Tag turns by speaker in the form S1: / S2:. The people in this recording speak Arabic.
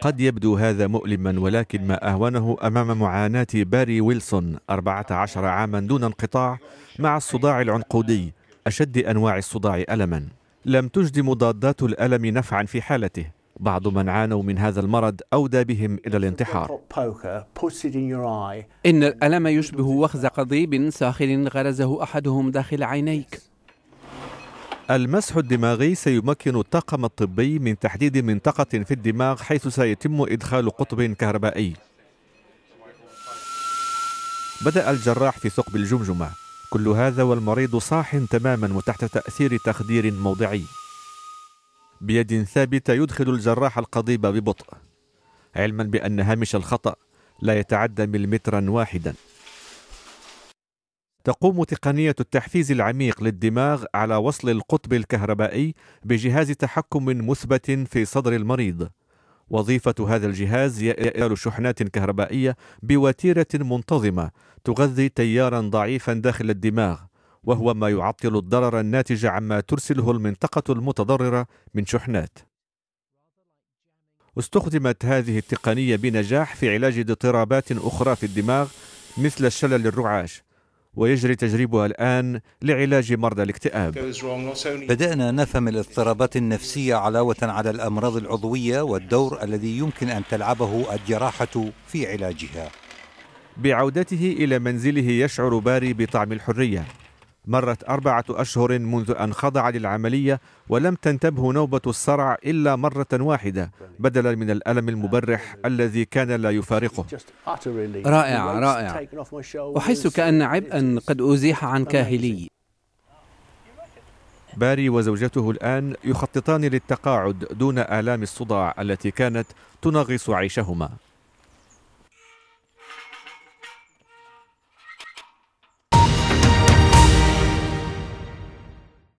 S1: قد يبدو هذا مؤلما ولكن ما أهونه أمام معاناة باري ويلسون 14 عاما دون انقطاع مع الصداع العنقودي أشد أنواع الصداع ألما لم تجد مضادات الألم نفعا في حالته بعض من عانوا من هذا المرض أودى بهم إلى الانتحار
S2: إن الألم يشبه وخز قضيب ساخن غرزه أحدهم داخل عينيك
S1: المسح الدماغي سيمكن الطاقم الطبي من تحديد منطقة في الدماغ حيث سيتم إدخال قطب كهربائي بدأ الجراح في ثقب الجمجمة كل هذا والمريض صاح تماما وتحت تأثير تخدير موضعي بيد ثابتة يدخل الجراح القضيب ببطء علما بأن هامش الخطأ لا يتعدى ملمترا واحدا تقوم تقنية التحفيز العميق للدماغ على وصل القطب الكهربائي بجهاز تحكم مثبت في صدر المريض. وظيفة هذا الجهاز إرسال شحنات كهربائية بوتيرة منتظمة تغذي تيارا ضعيفا داخل الدماغ، وهو ما يعطل الضرر الناتج عما ترسله المنطقة المتضررة من شحنات. استخدمت هذه التقنية بنجاح في علاج اضطرابات أخرى في الدماغ مثل الشلل الرعاش ويجري تجريبها الآن لعلاج مرضى
S2: الاكتئاب بدأنا نفهم الاضطرابات النفسية علاوة على الأمراض العضوية والدور الذي يمكن أن تلعبه الجراحة في علاجها
S1: بعودته إلى منزله يشعر باري بطعم الحرية مرت أربعة أشهر منذ أن خضع للعملية ولم تنتبه نوبة الصرع إلا مرة واحدة بدلا من الألم المبرح الذي كان لا يفارقه
S2: رائع رائع أحس كأن عبئا قد أزيح عن كاهلي
S1: باري وزوجته الآن يخططان للتقاعد دون آلام الصداع التي كانت تنغص عيشهما